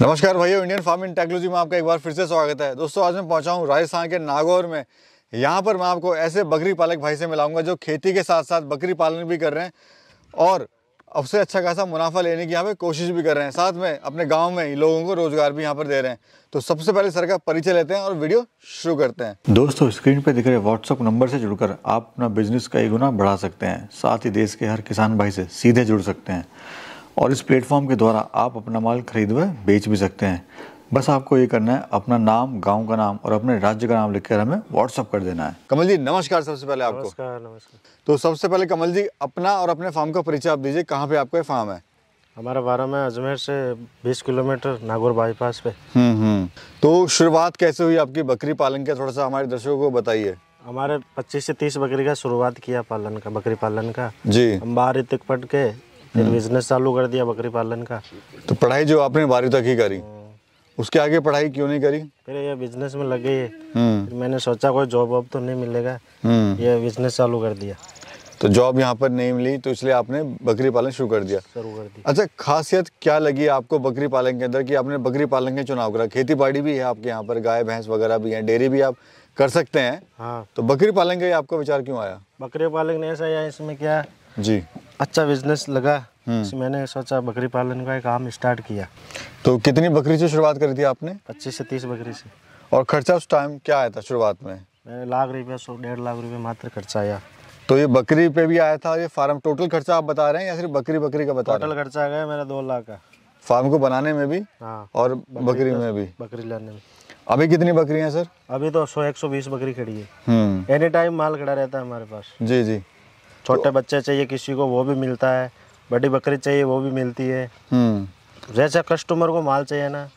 नमस्कार भैया Indian farming technology में आपका एक बार फिर से स्वागत है दोस्तों आज मैं पहुंचा हूं राजस्थान के नागौर में यहां पर मैं आपको ऐसे बकरी पालक भाई से मिलाऊंगा जो खेती के साथ साथ बकरी पालन भी कर रहे हैं और उससे अच्छा खासा मुनाफा लेने की यहाँ पे कोशिश भी कर रहे हैं साथ में अपने गाँव में लोगों को रोजगार भी यहाँ पर दे रहे हैं तो सबसे पहले सर का परिचय लेते हैं और वीडियो शुरू करते हैं दोस्तों स्क्रीन पर दिख रहे व्हाट्सअप नंबर से जुड़कर आप अपना बिजनेस कई गुना बढ़ा सकते हैं साथ ही देश के हर किसान भाई से सीधे जुड़ सकते हैं और इस प्लेटफॉर्म के द्वारा आप अपना माल खरीद व बेच भी सकते हैं बस आपको ये करना है अपना नाम गांव का नाम और अपने राज्य का नाम लिखकर हमें व्हाट्सअप कर देना है कमल जी नमस्कार सबसे पहले आपको नमस्कार नमस्कार तो सबसे पहले कमल जी अपना और अपने फार्म का परिचय आप दीजिए कहाँ पे आपका फार्म है हमारा बारह में अजमेर से 20 किलोमीटर नागौर बाईपास पे हम्म, हम्म तो शुरुआत कैसे हुई आपकी बकरी पालन का थोड़ा सा हमारे दर्शकों को बताइए हमारे 25 से 30 बकरी का शुरुआत किया पालन का बकरी पालन का जी हम बाहर तक पट के फिर बिजनेस हाँ। चालू कर दिया बकरी पालन का तो पढ़ाई जो आपने बारहवीं तक तो ही करी उसके आगे पढ़ाई क्यों नहीं करी फिर ये बिजनेस में लग गई है हाँ। मैंने सोचा कोई जॉब वॉब तो नहीं मिलेगा हाँ। ये बिजनेस चालू कर दिया तो जॉब यहाँ पर नहीं मिली तो इसलिए आपने बकरी पालन शुरू कर दिया शुरू कर दिया अच्छा खासियत क्या लगी आपको बकरी पालन के अंदर कि आपने बकरी पालन के चुनाव करा खेती बाड़ी भी है आपके यहाँ पर गाय भैंस वगैरह भी है डेयरी भी आप कर सकते हैं हाँ तो बकरी पालन का आपका विचार क्यों आया बकरी पालन ऐसा आया इसमें क्या जी अच्छा बिजनेस लगा हम्म। मैंने सोचा बकरी पालन का काम स्टार्ट किया तो कितनी बकरी से शुरुआत करी थी आपने पच्चीस से तीस बकरी से और खर्चा उस टाइम क्या आया था शुरुआत में लाख रुपया सौ डेढ़ लाख रुपया मात्र खर्चा आया तो ये बकरी पे भी आया था ये फार्म टोटल खर्चा आप बता रहे हैं या सिर्फ बकरी बकरी का बता टोटल खर्चा आ गया मेरा दो लाख का फार्म को बनाने में भी हाँ, और बकरी, बकरी में भी बकरी लाने में अभी कितनी बकरी है सर अभी तो सौ एक सौ बीस बकरी खड़ी है एनी टाइम हम्म। माल खड़ा रहता है हमारे पास जी जी छोटे तो- बच्चे चाहिए किसी को वो भी मिलता है बड़ी बकरी चाहिए वो भी मिलती है हम्म। जैसा कस्टमर को माल चाहिए ना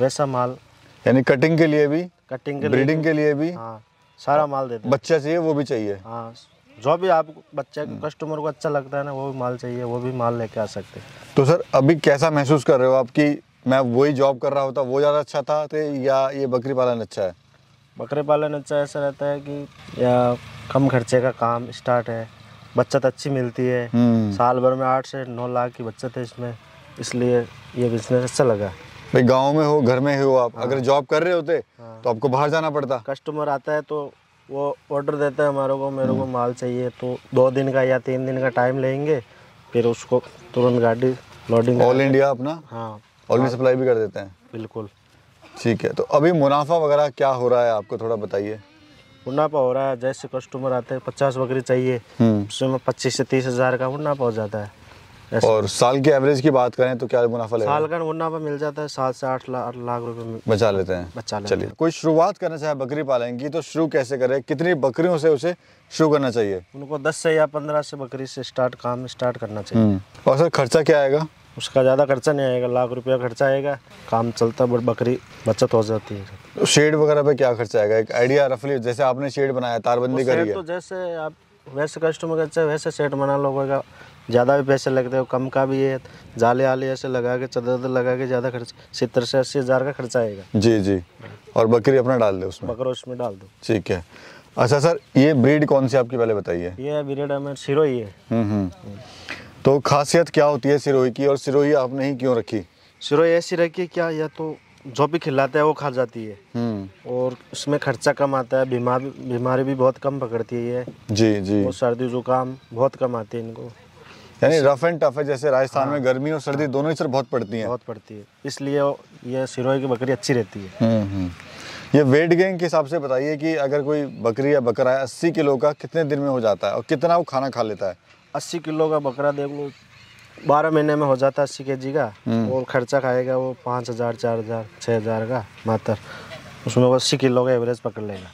वैसा माल यानी कटिंग के लिए भी कटिंग के ब्रीडिंग के लिए भी हाँ सारा माल देते बच्चा चाहिए वो भी चाहिए हाँ जो भी आप बच्चे कस्टमर हम्म। को अच्छा लगता है ना वो भी माल चाहिए वो भी माल लेके आ सकते हैं तो सर अभी कैसा महसूस कर रहे हो आपकी मैं वही जॉब कर रहा होता वो ज़्यादा अच्छा था तो या ये बकरी पालन अच्छा है बकरी पालन अच्छा ऐसा रहता है कि या कम खर्चे का काम स्टार्ट है बचत अच्छी मिलती है हम्म। साल भर में आठ से नौ लाख की बचत है इसमें इसलिए ये बिजनेस अच्छा लगा भाई गांव में हो घर में हो आप अगर जॉब हाँ। कर रहे होते हाँ। तो आपको बाहर जाना पड़ता कस्टमर आता है तो वो ऑर्डर देता है हमारे को मेरे को हम्म। माल चाहिए तो दो दिन का या तीन दिन का टाइम लेंगे फिर उसको तुरंत गाड़ी लोडिंग ऑल इंडिया अपना हाँ ऑल सप्लाई भी कर देते हैं बिल्कुल ठीक है तो अभी मुनाफा वगैरह क्या हो रहा है आपको थोड़ा बताइए मुनाफा हो रहा है जैसे कस्टमर आते हैं पचास बकरी चाहिए हम्म। उसमें पच्चीस से तीस हजार का मुनाफा हो जाता है और साल की एवरेज की बात करें तो क्या मुनाफा साल का मुनाफा मिल जाता है सात से आठ लाख लाख रुपए बचा लेते हैं बचा लेते चलिए कोई शुरुआत करना चाहे बकरी पालन की तो शुरू कैसे करे कितनी बकरियों से उसे शुरू करना चाहिए उनको दस से या पंद्रह से बकरी से स्टार्ट काम स्टार्ट करना चाहिए हम्म। और सर खर्चा क्या आएगा उसका ज़्यादा खर्चा नहीं आएगा लाख रुपया खर्चा आएगा काम चलता बट बकरी बचत हो जाती है शेड वगैरह पे क्या खर्चा आएगा एक आइडिया रफली जैसे आपने शेड बनाया तारबंदी करी है तो जैसे आप वैसे कस्टमर का हैं वैसे सेट बना लोगों ज़्यादा भी पैसे लगते हैं कम का भी है जाले आले ऐसे लगा के चदर लगा के ज़्यादा खर्च सत्तर से अस्सी हज़ार का खर्चा आएगा जी जी और बकरी अपना डाल दो उसमें बकरा उसमें डाल दो ठीक है अच्छा सर ये ब्रीड कौन सी आपकी पहले बताइए ये ब्रीड हमें सिरो ही है हम्म, हम्म। तो खासियत क्या होती है सिरोही की और सिरोही आपने ही क्यों रखी सिरोही ऐसी रखी है क्या या तो जो भी खिलाता है वो खा जाती है हम्म। और उसमें खर्चा कम आता है बीमार बीमारी भी बहुत कम पकड़ती है जी जी और सर्दी जुकाम बहुत कम आती है इनको यानी रफ एंड टफ है जैसे राजस्थान हाँ। में गर्मी और सर्दी दोनों ही सर बहुत पड़ती है बहुत पड़ती है इसलिए ये सिरोही की बकरी अच्छी रहती है हम्म, हम्म। ये वेट गेन के हिसाब से बताइए कि अगर कोई बकरी या बकरा है अस्सी किलो का कितने दिन में हो जाता है और कितना वो खाना खा लेता है अस्सी किलो का बकरा देख लो बारह महीने में हो जाता है अस्सी के जी का और हम्म। खर्चा खाएगा वो पाँच हज़ार चार हज़ार छः हज़ार का मात्र उसमें वो अस्सी किलो का एवरेज पकड़ लेगा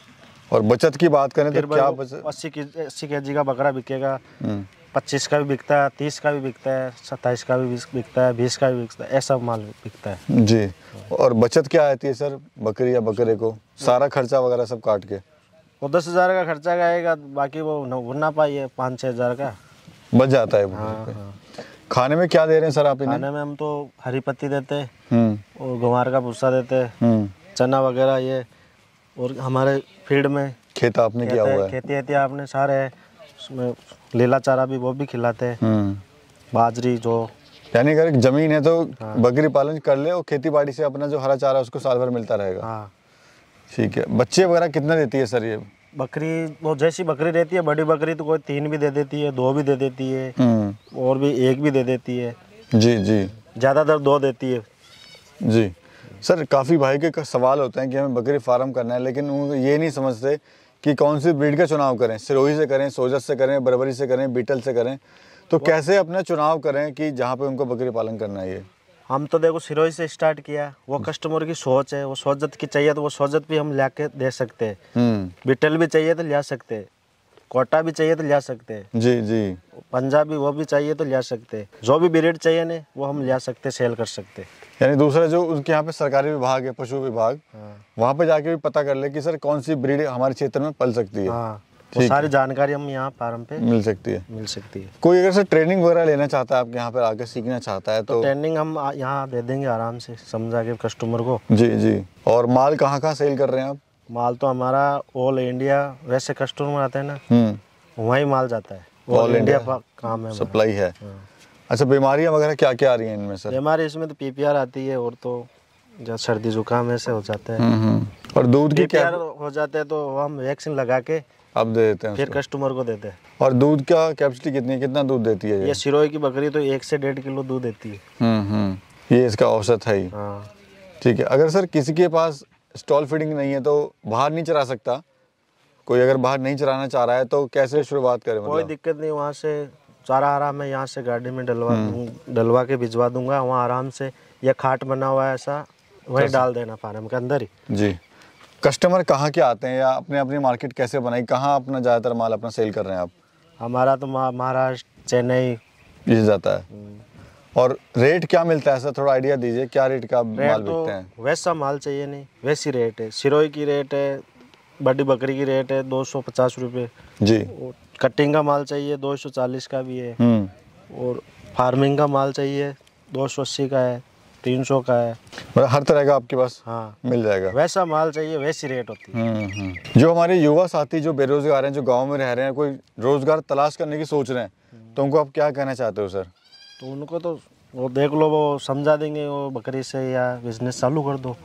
और बचत की बात करें तो क्या अस्सी के अस्सी के जी का बकरा बिकेगा हम्म। पच्चीस का भी बिकता है तीस का भी बिकता है सत्ताईस का भी बिकता है बीस का भी बिकता है ऐसा माल बिकता है जी और बचत क्या आती है सर बकरी या बकरे को सारा खर्चा वगैरह सब काट के वो दस हज़ार का खर्चा का आएगा बाकी वो ना पाई है पाँच छः हज़ार का बच जाता है हाँ, हाँ। खाने में क्या दे रहे हैं सर आप इन्हें खाने में हम तो हरी पत्ती देते हम्म। और गंवार का भूसा देते हम्म। चना वगैरह ये और हमारे फील्ड में खेत आपने किया हुआ है खेती खेती आपने सारे उसमें लीला चारा भी वो भी खिलाते हैं हम्म। बाजरी जो यानी अगर जमीन है तो हाँ। बकरी पालन कर ले और खेती बाड़ी से अपना जो हरा चारा उसको साल भर मिलता रहेगा हाँ। ठीक है बच्चे वगैरह कितना देती है सर ये बकरी वो जैसी बकरी रहती है बड़ी बकरी तो कोई तीन भी दे देती है दो भी दे देती है हम्म। और भी एक भी दे देती है जी जी ज़्यादातर दो देती है जी सर काफ़ी भाई के सवाल होते हैं कि हमें बकरी फार्म करना है लेकिन वो तो ये नहीं समझते कि कौन सी ब्रीड का चुनाव करें सिरोही से करें सोजत से करें बरबरी से करें बीटल से करें तो कैसे अपना चुनाव करें कि जहाँ पे उनको बकरी पालन करना है हम तो देखो सिरोही से स्टार्ट किया वो कस्टमर की सोच है वो सोजत की चाहिए तो वो सोजत भी हम ला के दे सकते हैं बिटल हम्म। भी चाहिए तो ला सकते हैं कोटा भी चाहिए तो ला सकते हैं जी जी पंजाबी वो भी चाहिए तो ला सकते हैं जो भी ब्रीड चाहिए ने वो हम ला सकते सेल कर सकते यानी दूसरा जो उनके यहाँ पे सरकारी विभाग है पशु विभाग हाँ। वहाँ पे जाके भी पता कर ले कि सर कौन सी ब्रीड हमारे क्षेत्र में पल सकती है हाँ। वो सारी जानकारी हम यहाँ फार्म पे मिल सकती है मिल सकती है कोई अगर से ट्रेनिंग वगैरह लेना चाहता है आपके यहाँ पे आके सीखना चाहता है तो, तो ट्रेनिंग हम यहाँ दे देंगे आराम से समझा के कस्टमर को जी जी और माल कहाँ कहाँ सेल कर रहे हैं आप माल तो हमारा ऑल इंडिया वैसे कस्टमर आते हैं ना हम्म। वही माल जाता है ऑल इंडिया का काम है सप्लाई है हाँ। अच्छा बीमारियाँ वगैरह क्या क्या आ रही है इनमें सर बीमारी इसमें तो पीपीआर आती है और तो सर्दी जुकाम ऐसे हो जाते हैं हम्म, हम्म। और दूध की क्या हो जाते हैं तो हम वैक्सीन लगा के अब दे देते हैं फिर कस्टमर को देते हैं और दूध का कैपेसिटी कितनी कितना दूध देती है ये सिरोही की बकरी तो एक से डेढ़ किलो दूध देती है हम्म, हम्म। ये इसका औसत है हाँ। ठीक है अगर सर किसी के पास स्टॉल फीडिंग नहीं है तो बाहर नहीं चरा सकता कोई अगर बाहर नहीं चराना चाह रहा है तो कैसे शुरुआत करें मतलब? कोई मतलब? दिक्कत नहीं वहाँ से चारा आराम मैं यहाँ से गाड़ी में डलवा हम्म। डलवा के भिजवा दूंगा वहाँ आराम से या खाट बना हुआ है ऐसा वही डाल देना फार्म के अंदर ही जी कस्टमर कहाँ के आते हैं या अपने अपनी मार्केट कैसे बनाई कहाँ अपना ज़्यादातर माल अपना सेल कर रहे हैं आप हमारा तो महाराष्ट्र चेन्नई ये जाता है हम्म। और रेट क्या मिलता है सर थोड़ा आइडिया दीजिए क्या रेट का रेट माल तो बिकते हैं वैसा माल चाहिए नहीं वैसी रेट है सिरोई की रेट है बड़ी बकरी की रेट है दो सौ पचास रुपये जी कटिंग का माल चाहिए दो सौ चालीस का भी है हम्म। और फार्मिंग का माल चाहिए दो सौ अस्सी का है तीन सौ का है मतलब हर तरह का आपके पास हाँ मिल जाएगा वैसा माल चाहिए वैसी रेट होती है हम्म, हम्म। जो हमारे युवा साथी जो बेरोजगार हैं जो गाँव में रह रहे हैं कोई रोजगार तलाश करने की सोच रहे हैं हम्म। तो उनको आप क्या कहना चाहते हो सर तो उनको तो वो देख लो वो समझा देंगे वो बकरी से या बिजनेस चालू कर दो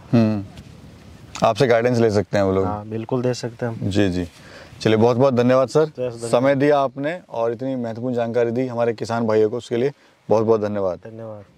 आपसे गाइडेंस ले सकते हैं वो लोग हाँ बिल्कुल दे सकते हैं जी जी चलिए बहुत बहुत धन्यवाद सर समय दिया आपने और इतनी महत्वपूर्ण जानकारी दी हमारे किसान भाइयों को उसके लिए बहुत बहुत धन्यवाद धन्यवाद